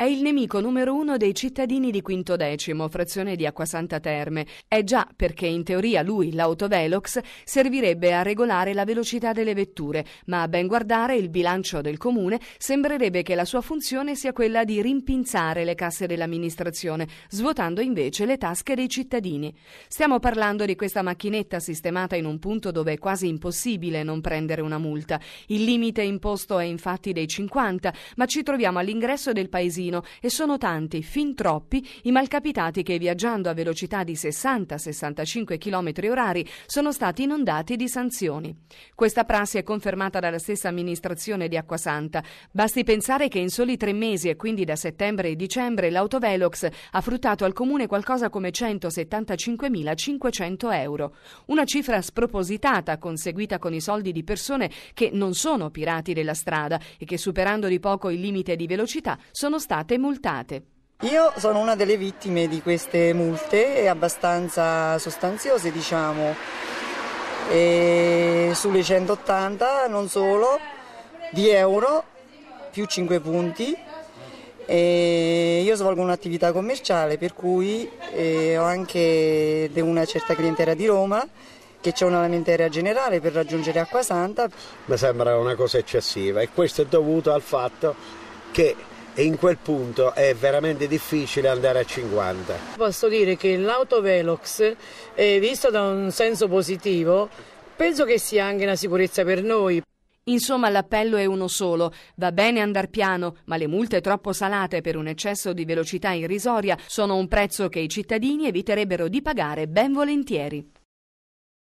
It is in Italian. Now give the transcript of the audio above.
È il nemico numero uno dei cittadini di Quintodecimo, frazione di Acquasanta Terme. È già perché in teoria lui, l'autovelox, servirebbe a regolare la velocità delle vetture, ma a ben guardare il bilancio del comune sembrerebbe che la sua funzione sia quella di rimpinzare le casse dell'amministrazione, svuotando invece le tasche dei cittadini. Stiamo parlando di questa macchinetta sistemata in un punto dove è quasi impossibile non prendere una multa. Il limite imposto è infatti dei 50, ma ci troviamo all'ingresso del paesino Torino e sono tanti, fin troppi, i malcapitati che viaggiando a velocità di 60-65 km orari sono stati inondati di sanzioni. Questa prassi è confermata dalla stessa amministrazione di Acquasanta. Basti pensare che in soli tre mesi e quindi da settembre e dicembre l'autovelox ha fruttato al comune qualcosa come 175.500 euro. Una cifra spropositata conseguita con i soldi di persone che non sono pirati della strada e che superando di poco il limite di velocità sono stati state multate. Io sono una delle vittime di queste multe abbastanza sostanziose, diciamo. E sulle 180, non solo, di euro più 5 punti. E io svolgo un'attività commerciale per cui eh, ho anche una certa clientela di Roma che c'è una lamentela generale per raggiungere Acqua Santa. Mi sembra una cosa eccessiva e questo è dovuto al fatto che e in quel punto è veramente difficile andare a 50. Posso dire che l'autovelox, eh, visto da un senso positivo, penso che sia anche una sicurezza per noi. Insomma, l'appello è uno solo. Va bene andar piano, ma le multe troppo salate per un eccesso di velocità irrisoria sono un prezzo che i cittadini eviterebbero di pagare ben volentieri.